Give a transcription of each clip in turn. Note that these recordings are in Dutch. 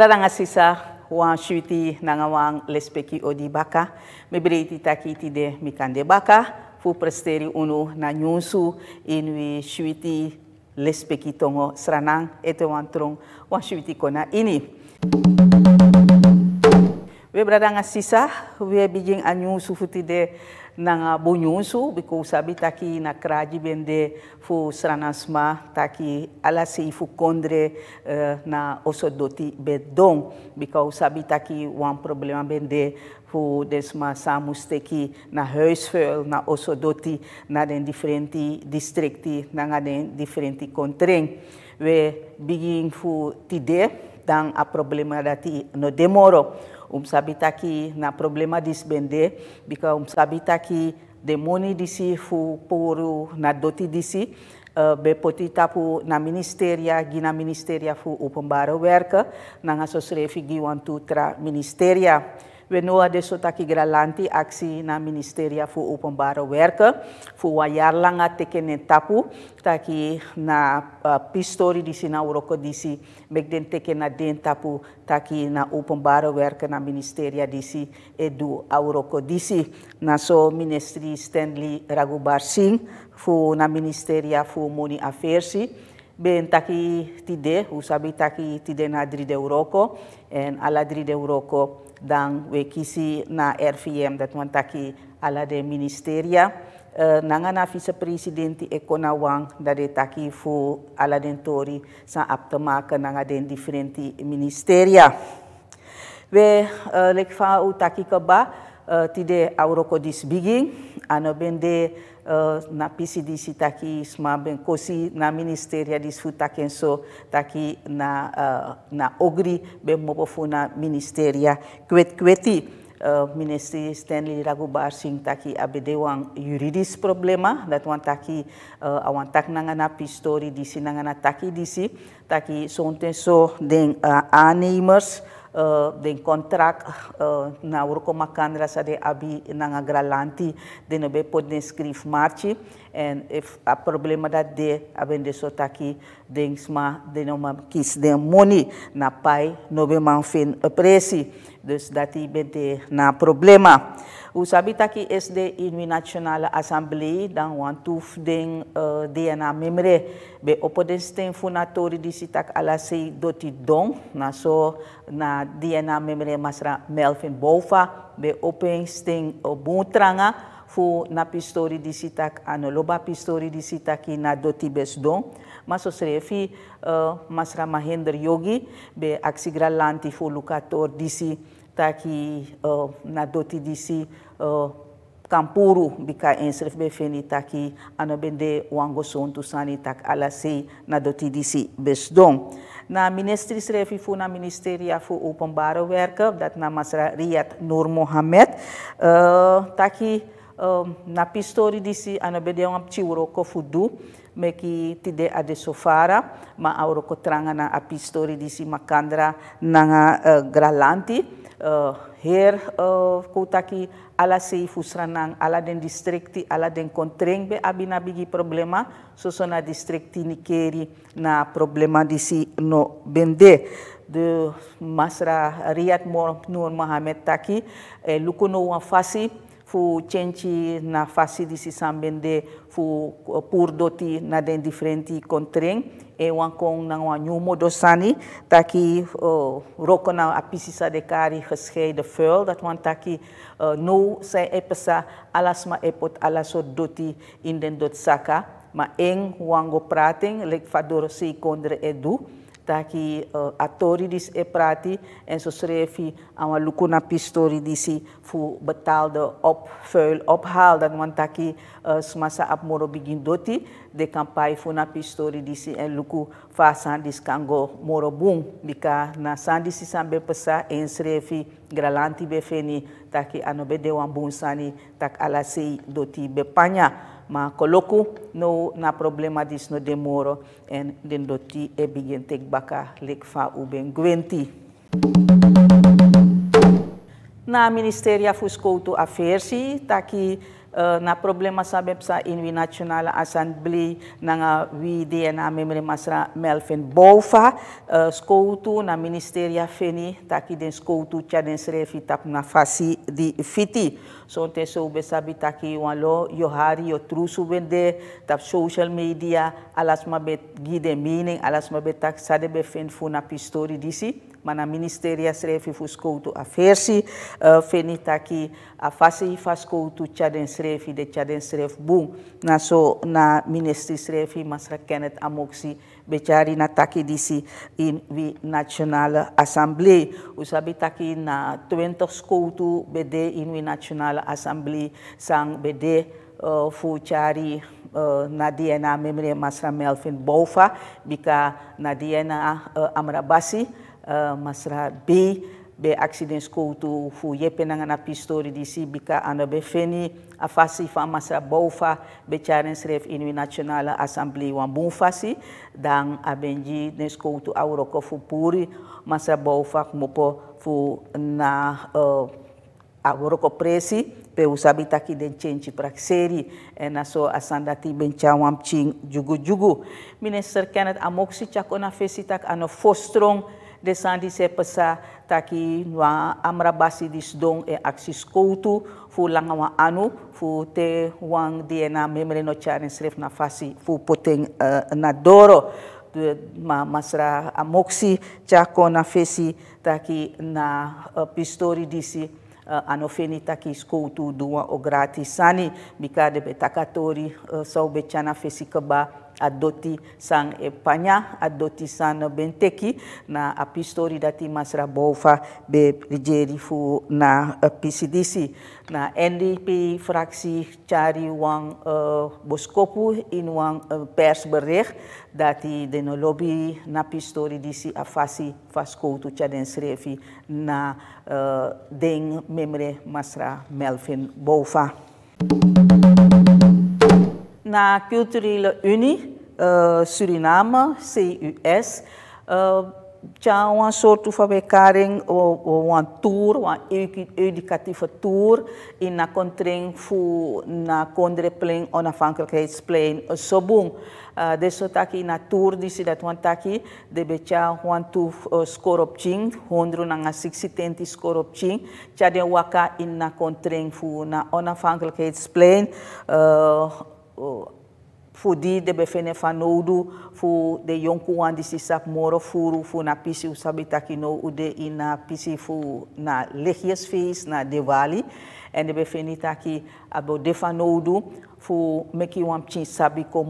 Praranga sisa wan shuti nanga wan lespeki odi baka, mebreti takiti de mikande baka, fu presteri unu na nyusu inwi shuti lespeki tongo sranang ete wan trong wan shuti kona ini. We brada nga sisa, we bijing anyu anyusu futide nanga ah, bunyusu, biku sabi taki na kraji bende fu sranasma taki alasi fu kondre eh, na osodoti bedon biku sabi taki wan problema bende fu desma samus teki na huisvuil, na osodoti, na den diferenti distrikti na den diferenti kontren We bijing fu tide, dan a problema dati no demoro. Om um sabita ki na problema disbende, se om sabita ki sabe disi fu por na doti disi, si, uh, be poti tapu na ministeria gi ministeria fu openbare werken, na nga so srefi gi wan tra ministeria. We noemen dus taki gralanti actie na ministeria voor openbare werken. Voor wat jaar lang tekenen tapu. Taki na eh, pistori die na uroko disi. Mek den teken na den tapu. Taki na openbare werken na ministeria si Edu auroko disi. Na so ministerie Stanley Ragubar Singh. Voor na ministeria voor money affairs. Ben taki tide, usabi taki tide na dride uroko, en ala dride uroko dan we kisi na RVM, dat wan taki ala de ministeria, uh, nanga na vicepresidenti Ekona Wang, dat de taki fu ala den tori sa ap maken nanga den differenti ministeria. We uh, eh, lek fa u taki keba, uh, eh, tide auroko disbiging, ano bende uh, na PCDC taki aqui smaben kosi na ministeria ya disfu sul so na uh, na ogri bem mopo na ministéria ya. kwet kweti Uh, Stanley Ragubar sing taki abede wang yuridis problema dat wan taki uh, awan tak nangana pistori disi nangana taki disi taki sonten so den uh, um eh, contrato eh, na urko makandra sade abi nanga gralanti den obe podne skrif marchi en if a problema da de tá aben de sotaki den sma den kis den moni na pai nobe man fin eh, presi Dus dat die met na problema. U sabita ki es de inwi nationale Assemblée dan wan tuf den uh, DNA memre. Be opodesten funatori di sitak ala dat doti don na so na DNA memre masra Melvin Boufa be sting uh, eh, buntranga fu na pistori di sitak anoloba pistori di in na doti best don maso srefi uh, masra Mahinder yogi be aksi gra lanti disi taki uh, na doti disi uh, kampuru bika ensref be feni taki ano bende wango sontu tak ala na doti disi besdon na ministri srefi fu na ministeria voor openbare werken dat na masra Riyad Nur Mohamed uh, taki uh, na pistori disi ano bende wang pchiwuro fudu meki tide ade sofara ma auro kotranga na apistori disi makandra nanga uh, gralanti uh, her uh, kutaki ala sei fusranang ala den distrikti ala den kontrengbe abina bigi problema sosona distrikti nikeri na problema di si no bende de masra riat mor nur mohamed taki eh, lukuno wan fasi fu cenci na facilisi sambende fu eh, doti na den differenti contreng e wan kon na wan nyumo dosani taki uh, roko na apisi de kari gescheiden vuil dat wan taki uh, eh, no sai epesa alasma epot alas doti in den dotsaka ma eng wango prating lek fador si kondre edu taki uh, eh, attori dis e prati en zo schreef aan lukuna pistori disi fu op hal dan want taki uh, eh, smasa ap moro begin doti de kampai fu na pistori e disi en luku fa sandis kango moro bung bika na si sambe pesa en schreefi gralanti be feni taki ano be wan bung sani tak alasi doti be panya Maar koloku no na problema dis no demoro en den doti e begin tek baka lek fa uben gwenti. Na Ministeria Fuskoutu Afersi taki Eh, na problema sabi sa Inwi National Assembly na nga WIDE na memre masra Melvin Boufa, uh, eh, skoutu na ministeria feni taki den skoutu tja den srefi tap na fasi di fiti. So te soube sabi taki wan lo, yohari, hari, yo trusu bende, tap social media, alas mabet gide meaning, alas mabet tak sade be fen fu na pistori disi. mana ministeria srefi fu skoutu afersi uh, eh, feni taki afasi hifa skoutu tjaden srefi de tjaden sref bung na so na ministri srefi masra kenet amoksi bechari na taki disi in vi nationale assemblee usabi taki na 20 skoutu bede in vi nationale assemblee sang bede uh, fu tjari uh, eh, na DNA memre masra Melvin Boufa bika na DNA uh, eh, Amrabasi Eh, masra B, be accidents kowtu fu yeppena ngana pistori d'ici bika ana be feni a fasi fa masra bawfa be challenge ref inui national assemblée wan bun fasi dan aben ji nes kowtu awro ko fu puri masra bawfa kumopo fu na uh, eh, ko presi pe usabi taki den cenci prakseri en aso asandati ben jugu jugu minister Kenneth amoksi chakona fesi tak ano fostrong desandi se pesa taki Wa amra basi dis dong e aksi koutu fu langa wa anu fu te wang diena memre no charen sref na fasi fu poteng nadoro eh, na doro de ma masra amoksi chako na fesi taki na eh, pistori disi uh, ano taki skoutu Dua o gratis sani bika de betakatori uh, sau chana fesi keba adoti san e panya adoti san benteki na apistori dati masra bova be rijeri na eh, PCDC na NDP fractie cari wang uh, boskopu in wang uh, eh, persbericht dati deno lobby na pistori disi afasi faskoutu chaden srefi na den ding memre masra Melvin bova na Culturele Unie, uh, Suriname, CUS, uh, eh, tinha uma sorte de caring, uma tour, een educatieve tour, in e na contring fu na condreplein, onafhankelijkheidsplein, sobum. Uh, eh, dus taki na tour di si dat wan taki de becha wan tu uh, score op ching hondru 60 score op ching cha de waka in na kontreng fu na onafhankelijkheidsplein uh, fudi de befene fanoudu voor de yonku wandi moro furu voor na pisi usabi no ude ina pisi voor na fees na diwali en de befeni taki abo de voor nou fu meki wan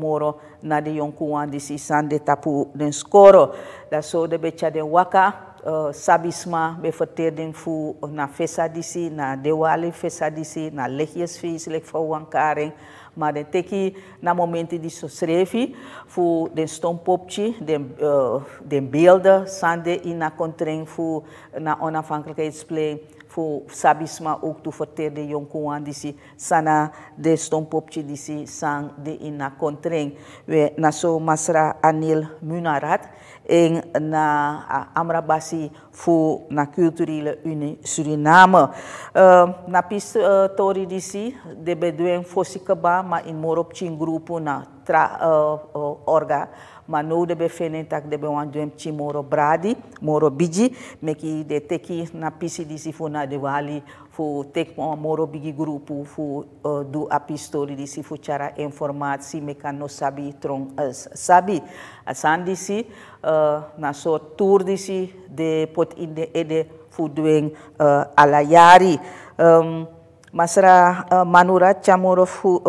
moro na de yonku wandi sisan de tapu den skoro Dat so de be waka uh, sabisma be verteerding na fesadisi na dewali fesadisi na lehiesfeest lek fu wankaring maar den teki na momento de sosrevi fu de stompopchi den uh, eh, den beelden sande in na kontren fu na onafhankelijkheidsplay fu sabisma ook tu verter de die disi sana de die disi sang de in na kontren we na so masra anil munarat en na Amrabasi voor na culturele unie Suriname. Uh, na pis uh, tori disi de beduen fosikaba ma in morop chin grupo na tra uh, uh, orga ma no de befenen tak de be wan duem moro bradi moro biji meki de teki na pisi disi fo na de wali Um fu tek eh, moro bigi grupu fu do du di disi fu cara sabi trong as eh, sabi asan eh, disi na so tour disi de pot de ede fu dueng ala alayari masra manurat manura chamoro fu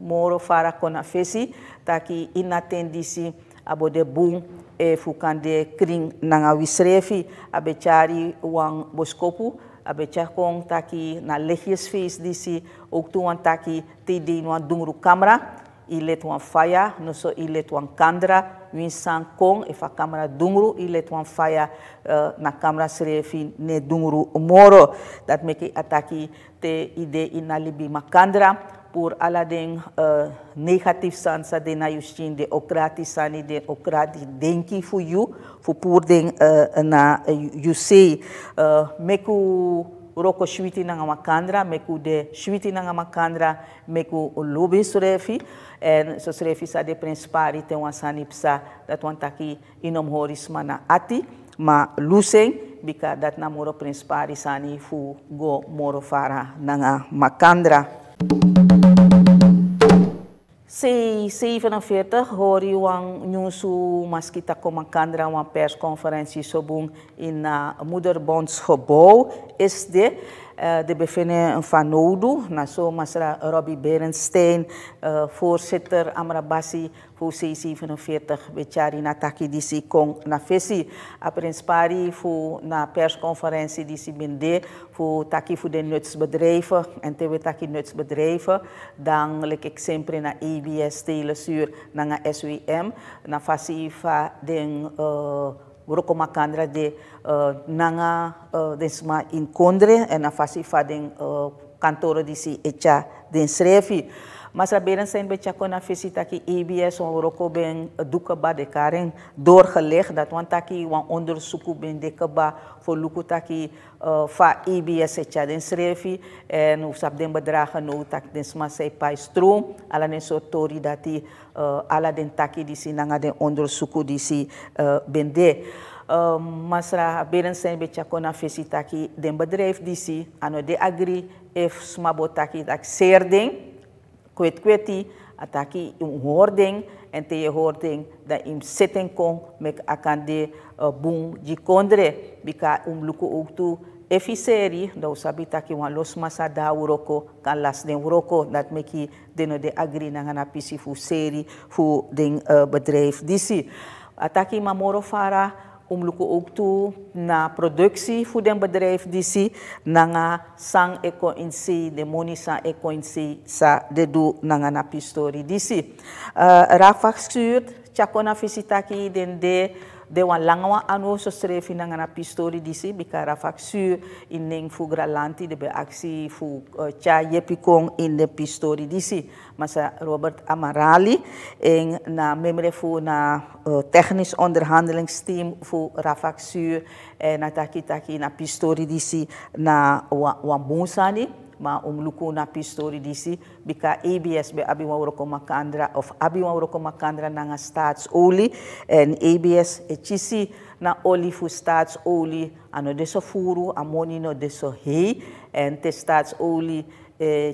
moro fara kona fesi taki inatendisi abode bun e fu kan de kring nanga wisrefi abe wang boskopu abechakong taki na legisfeest disi ook tu taki te de no dungru kamera i let faya no so i let kandra win kong e fa kamera dungru i let faya eh, na camera srefi ne dungru moro dat meki ataki te ide ina libi makandra por além uh, eh, negativo sansa de na justin de okrati sani de okrati denki fuyu fu por ding uh, eh, na yusei uh, eh, meku roko shwiti nanga makandra meku de shwiti nanga makandra meku lobi surefi en so surefi sa de principari tem wan sani psa dat wan taki inom horis mana ati ma lusen bika dat na moro principari sani fu go moro fara nanga makandra C47 hoor je wang nyusu mas komakandra wang persconferentie sobung in uh, eh, moederbondsgebouw is de eh, de bevinding bevinden Nodu, na zo Masra Robbie Berenstein, uh, eh, voorzitter Amrabasi voor C47, Bechari Nataki Disi Kong Nafesi. Aprins Pari voor na persconferentie Disi Binde, voor Taki voor de nutsbedrijven en Tewe Taki nutsbedrijven. Dan lek ik sempre naar EBS, Telesuur, na SWM, na Fasifa, ding. Uh, eh, Grupo Macandra de uh, nanga uh, eh, desma in kondre en face fazem uh, cantoro de si echa den srefi. Masra Berenstain bij Chakona Visitaki EBS on Roko ben eh, Dukeba de Karen doorgelegd dat want taki wan onderzoek ben dekeba voor Lukutaki uh, eh, fa EBS et in Srefi en of sap den bedragen no dat den sma sei pai stroom ala den soort tori dat die uh, eh, ala den taki die si nanga den onderzoek die si ben de. Uh, masra Berenstain bij Chakona Visitaki den bedrijf die si aan de agri ef smabotaki tak serding. kwet kweti ataki im hording en te hoording da im sitting kong, mek akan uh, bung di kondre bika um luku uktu efiseri da usabi taki wan los masa da uroko kan las den uroko dat meki deno de agri na ngana pisi fu seri fu den eh, bedrijf disi ataki mamoro fara umluku ook toe na productie voor bedrijf die nanga sang eko insi de moni sang eko insi sa de do nanga na pistori DC. Uh, eh, Rafak stuurt, chakona visitaki den de dewan langawa anwo so strefi nanga na pistori disi bika rafak sur in ning fu gralanti de be aksi fu eh, cha yepikong in de pistori disi masa Robert Amarali en na memre fu na eh, technisch onderhandelingsteam fu rafak sur en eh, na taki taki na pistori disi na wa, bonsani ma umlukuna pi story DC bika ABS be abi wawro ko makandra of abi wawro ko makandra nanga stats oli and ABS e chisi na oli fu stats oli ano deso furu amoni no deso he and te stats oli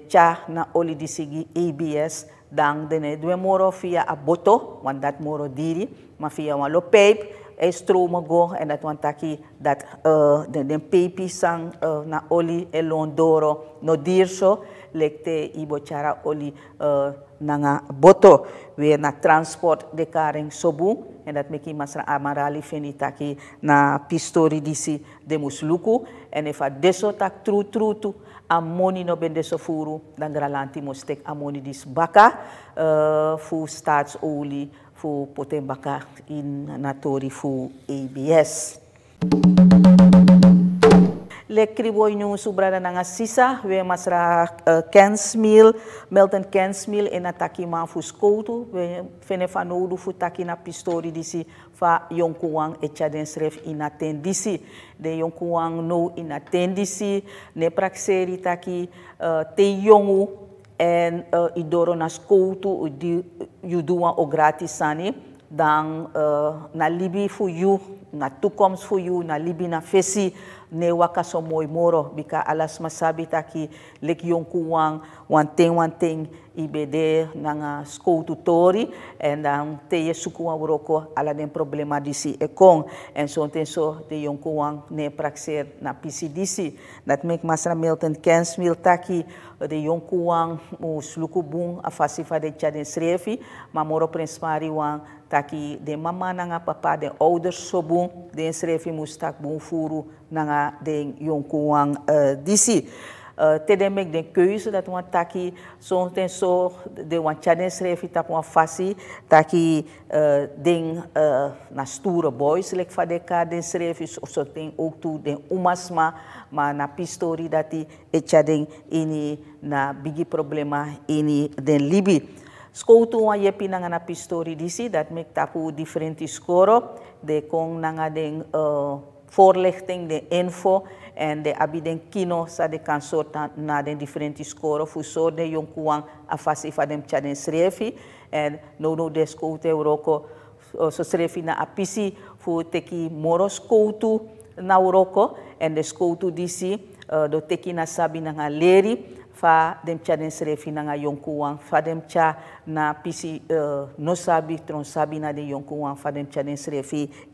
cha na oli disigi ABS dang dene due moro fia a boto wan dat moro diri ma fia wan lo pape hij eh, stromen en dat want taki dat uh, de, de papi sang uh, na oli elondoro no dirso lekte ibo chara oli uh, nanga boto we na transport de karing sobu en dat meki masra amarali feni taki na pistori disi de musluku en efa deso tak tru tru tu amoni no bende furu dan gralanti mostek amoni dis baka uh, fu stats oli fu poten baka in natori fu ABS. Lekri boy nyu subrada nanga sisa we masra eh, Kensmil, Melton Kensmil en ataki ma fu skoutu, we fene fanoudu fu taki na pistori disi fa yonkuang e chadensref in De yonkuang no in atendisi, ne prakseri taki eh, te yongu En uh, idoro na school tu juduan o gratis Dan uh, na libi voor you, na toekomst voor you, na libi na fesi. Ne waka so mooi moro. Bika alas masabi taki lek yonku wang, wanting. ibede ng ah, school tutori and ang um, teye sukuang uroko ala den problema disi ekong and so tenso de yung kuang ne praxer na PCDC that make masra Milton Kens taki de yung kuang o slukubung a fasifa de chaden srefi mamoro prinsmari wang taki de mama nga papa de older sobung de srefi mustak bung furu nga de yung kuang uh, eh, disi Uh, eh, teden mek den keuze dat wan taki soms den so de want challenge refi tap wan fasi taki uh, den uh, na stoere boys lek van de ka den srefi of zo ding ook toe den umasma maar na pistori dati etja den ini na bigi problema ini den libi. Skoutu wan yepi nanga na pistori disi dat mek tapu differenti skoro de kong nanga den uh, voorlichting, de info. En de abiden kino sa de kan na de differenti score fu so de yon afasi fa dem srefi. En no no de skoute uroko so srefi na apisi fu teki moro skoutu na uroko. En de skoutu disi uh, eh, do teki na sabi na leri fa dem ca den sere yonku fa dem na pisi uh, no sabi tron sabi na den yonku wan fa dem den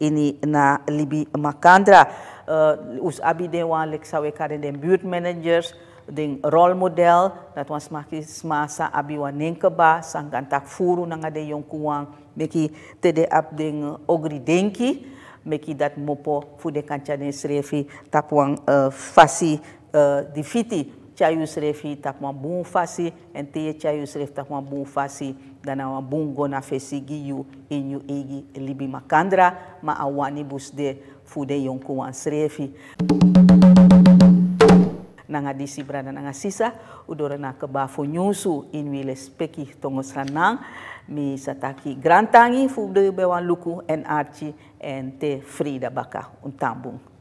ini na libi makandra uh, us abi den wan lek sawe den buurt managers den rolmodel dat wan smaki smasa abi wan nenkeba sangantak furu nanga den yonku wan meki tede ap den euh, ogri denki meki dat mopo fu de kanca den sere uh, fasi uh, Tchayu Srefi tak uma bom face, ente Tchayu Srefi tak uma bom fasi, dana uma gona fesi giyu inyu igi libi makandra ma awani busde fude yongkuan Srefi. Nanga disi brada nanga sisa, udora na kebafo nyusu inwi speki tongos ranang, mi sataki grantangi fude bewan luku en archi ente Frida Baka untambung.